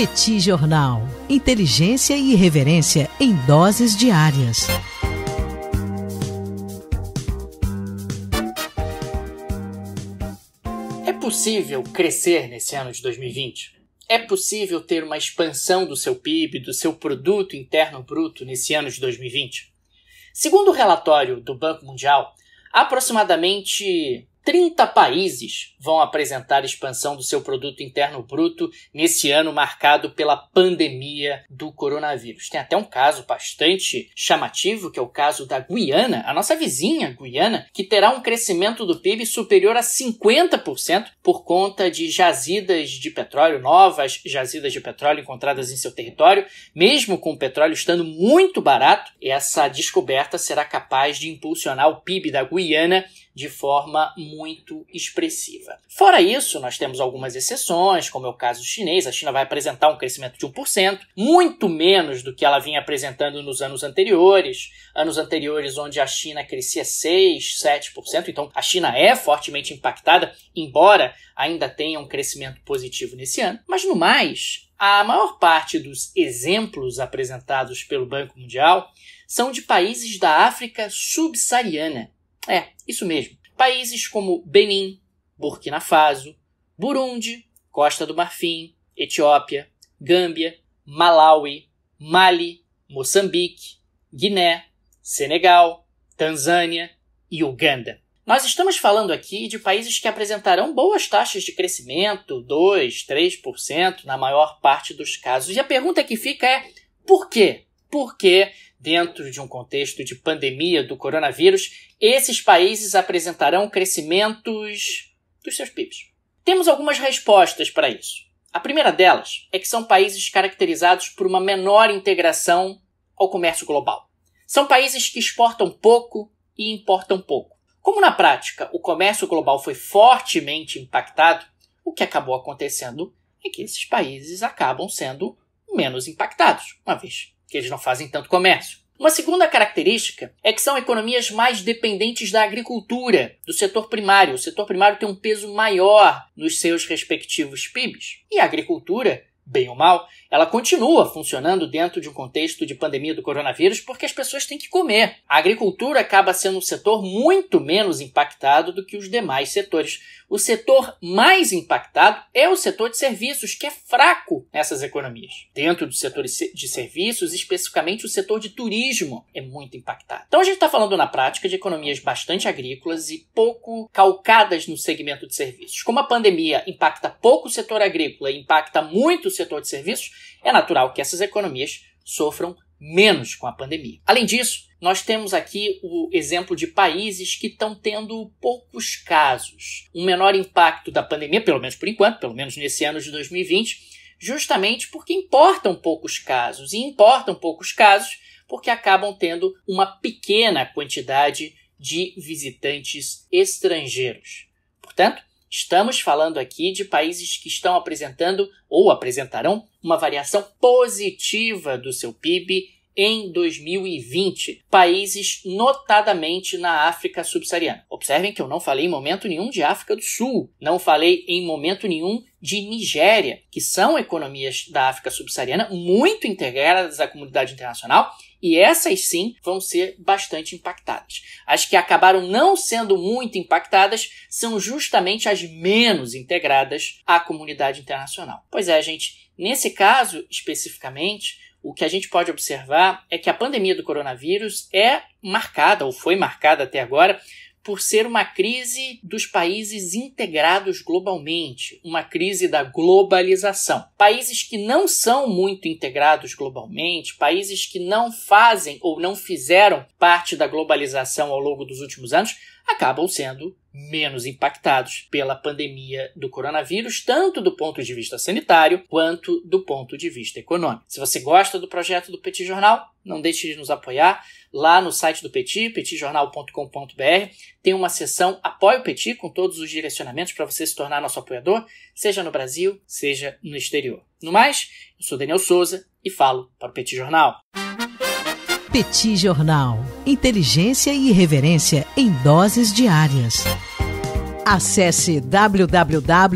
Petit Jornal. Inteligência e irreverência em doses diárias. É possível crescer nesse ano de 2020? É possível ter uma expansão do seu PIB, do seu produto interno bruto nesse ano de 2020? Segundo o relatório do Banco Mundial, aproximadamente 30 países vão apresentar expansão do seu produto interno bruto nesse ano marcado pela pandemia do coronavírus. Tem até um caso bastante chamativo, que é o caso da Guiana, a nossa vizinha Guiana, que terá um crescimento do PIB superior a 50% por conta de jazidas de petróleo, novas jazidas de petróleo encontradas em seu território, mesmo com o petróleo estando muito barato, essa descoberta será capaz de impulsionar o PIB da Guiana de forma muito expressiva. Fora isso, nós temos algumas exceções, como é o caso chinês. A China vai apresentar um crescimento de 1%, muito menos do que ela vinha apresentando nos anos anteriores. Anos anteriores onde a China crescia 6, 7%. Então, a China é fortemente impactada, embora ainda tenha um crescimento positivo nesse ano. Mas no mais, a maior parte dos exemplos apresentados pelo Banco Mundial são de países da África subsaariana, é, isso mesmo. Países como Benin, Burkina Faso, Burundi, Costa do Marfim, Etiópia, Gâmbia, Malawi, Mali, Moçambique, Guiné, Senegal, Tanzânia e Uganda. Nós estamos falando aqui de países que apresentarão boas taxas de crescimento, 2, 3% na maior parte dos casos. E a pergunta que fica é: por quê? porque, dentro de um contexto de pandemia do coronavírus, esses países apresentarão crescimentos dos seus PIBs. Temos algumas respostas para isso. A primeira delas é que são países caracterizados por uma menor integração ao comércio global. São países que exportam pouco e importam pouco. Como na prática o comércio global foi fortemente impactado, o que acabou acontecendo é que esses países acabam sendo menos impactados, uma vez que eles não fazem tanto comércio. Uma segunda característica é que são economias mais dependentes da agricultura, do setor primário. O setor primário tem um peso maior nos seus respectivos PIBs. E a agricultura bem ou mal, ela continua funcionando dentro de um contexto de pandemia do coronavírus porque as pessoas têm que comer. A agricultura acaba sendo um setor muito menos impactado do que os demais setores. O setor mais impactado é o setor de serviços, que é fraco nessas economias. Dentro dos setores de serviços, especificamente o setor de turismo é muito impactado. Então a gente está falando na prática de economias bastante agrícolas e pouco calcadas no segmento de serviços. Como a pandemia impacta pouco o setor agrícola e impacta muito o setor de serviços, é natural que essas economias sofram menos com a pandemia. Além disso, nós temos aqui o exemplo de países que estão tendo poucos casos, um menor impacto da pandemia, pelo menos por enquanto, pelo menos nesse ano de 2020, justamente porque importam poucos casos e importam poucos casos porque acabam tendo uma pequena quantidade de visitantes estrangeiros. Portanto, Estamos falando aqui de países que estão apresentando ou apresentarão uma variação positiva do seu PIB em 2020, países notadamente na África subsaariana. Observem que eu não falei em momento nenhum de África do Sul, não falei em momento nenhum de Nigéria, que são economias da África subsaariana muito integradas à comunidade internacional e essas sim vão ser bastante impactadas. As que acabaram não sendo muito impactadas são justamente as menos integradas à comunidade internacional. Pois é, gente, nesse caso especificamente, o que a gente pode observar é que a pandemia do coronavírus é marcada, ou foi marcada até agora, por ser uma crise dos países integrados globalmente, uma crise da globalização. Países que não são muito integrados globalmente, países que não fazem ou não fizeram parte da globalização ao longo dos últimos anos, acabam sendo menos impactados pela pandemia do coronavírus, tanto do ponto de vista sanitário quanto do ponto de vista econômico. Se você gosta do projeto do Petit Jornal, não deixe de nos apoiar lá no site do Petit, petitjornal.com.br. Tem uma seção Apoio Petit com todos os direcionamentos para você se tornar nosso apoiador, seja no Brasil, seja no exterior. No mais, eu sou Daniel Souza e falo para o Petit Jornal. Petit Jornal. Inteligência e irreverência em doses diárias. Acesse www.petijornal.com.br.